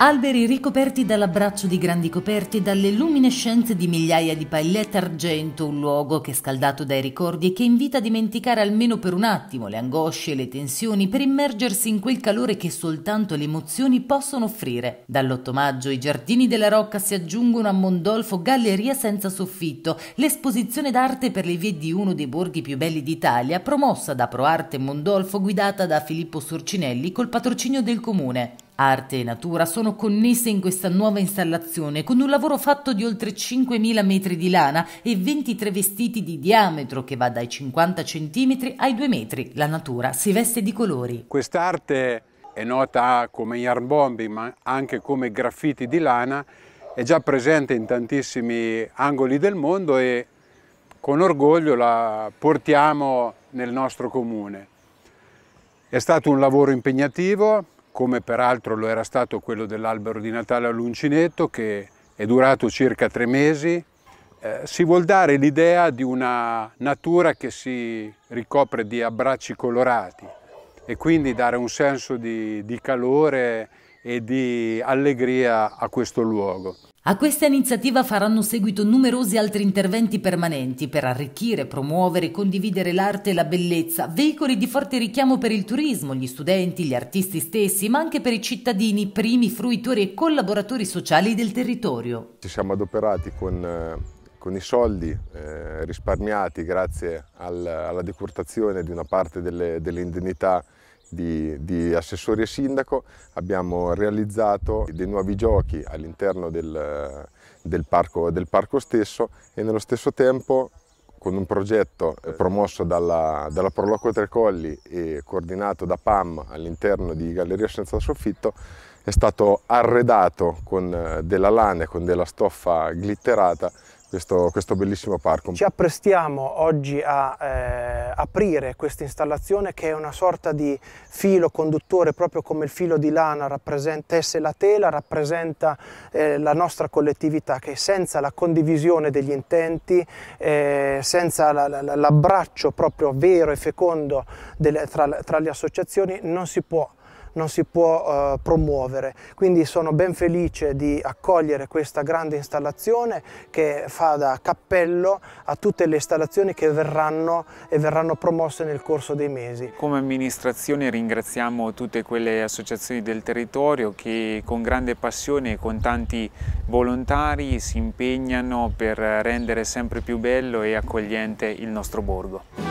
alberi ricoperti dall'abbraccio di grandi coperti, dalle luminescenze di migliaia di paillette argento, un luogo che è scaldato dai ricordi e che invita a dimenticare almeno per un attimo le angosce e le tensioni per immergersi in quel calore che soltanto le emozioni possono offrire. Dall'8 maggio i giardini della Rocca si aggiungono a Mondolfo Galleria senza soffitto, l'esposizione d'arte per le vie di uno dei borghi più belli d'Italia, promossa da ProArte Mondolfo guidata da Filippo Sorcinelli col patrocinio del comune. Arte e natura sono connesse in questa nuova installazione con un lavoro fatto di oltre 5.000 metri di lana e 23 vestiti di diametro che va dai 50 cm ai 2 metri. La natura si veste di colori. Quest'arte è nota come yarn bombing ma anche come graffiti di lana, è già presente in tantissimi angoli del mondo e con orgoglio la portiamo nel nostro comune. È stato un lavoro impegnativo, come peraltro lo era stato quello dell'albero di Natale all'uncinetto che è durato circa tre mesi, eh, si vuol dare l'idea di una natura che si ricopre di abbracci colorati e quindi dare un senso di, di calore e di allegria a questo luogo. A questa iniziativa faranno seguito numerosi altri interventi permanenti per arricchire, promuovere e condividere l'arte e la bellezza, veicoli di forte richiamo per il turismo, gli studenti, gli artisti stessi, ma anche per i cittadini, primi fruitori e collaboratori sociali del territorio. Ci siamo adoperati con, eh, con i soldi eh, risparmiati grazie al, alla decurtazione di una parte delle, delle indennità di, di assessore e sindaco abbiamo realizzato dei nuovi giochi all'interno del, del, del parco stesso e nello stesso tempo con un progetto eh, promosso dalla, dalla Proloco Tre Colli e coordinato da PAM all'interno di Galleria Senza Soffitto, è stato arredato con eh, della lana e con della stoffa glitterata questo, questo, bellissimo parco. Ci apprestiamo oggi a eh, aprire questa installazione che è una sorta di filo conduttore, proprio come il filo di lana rappresenta tesse la tela, rappresenta eh, la nostra collettività che senza la condivisione degli intenti, eh, senza l'abbraccio la, la, proprio vero e fecondo delle, tra, tra le associazioni non si può non si può eh, promuovere. Quindi sono ben felice di accogliere questa grande installazione che fa da cappello a tutte le installazioni che verranno e verranno promosse nel corso dei mesi. Come amministrazione ringraziamo tutte quelle associazioni del territorio che con grande passione e con tanti volontari si impegnano per rendere sempre più bello e accogliente il nostro borgo.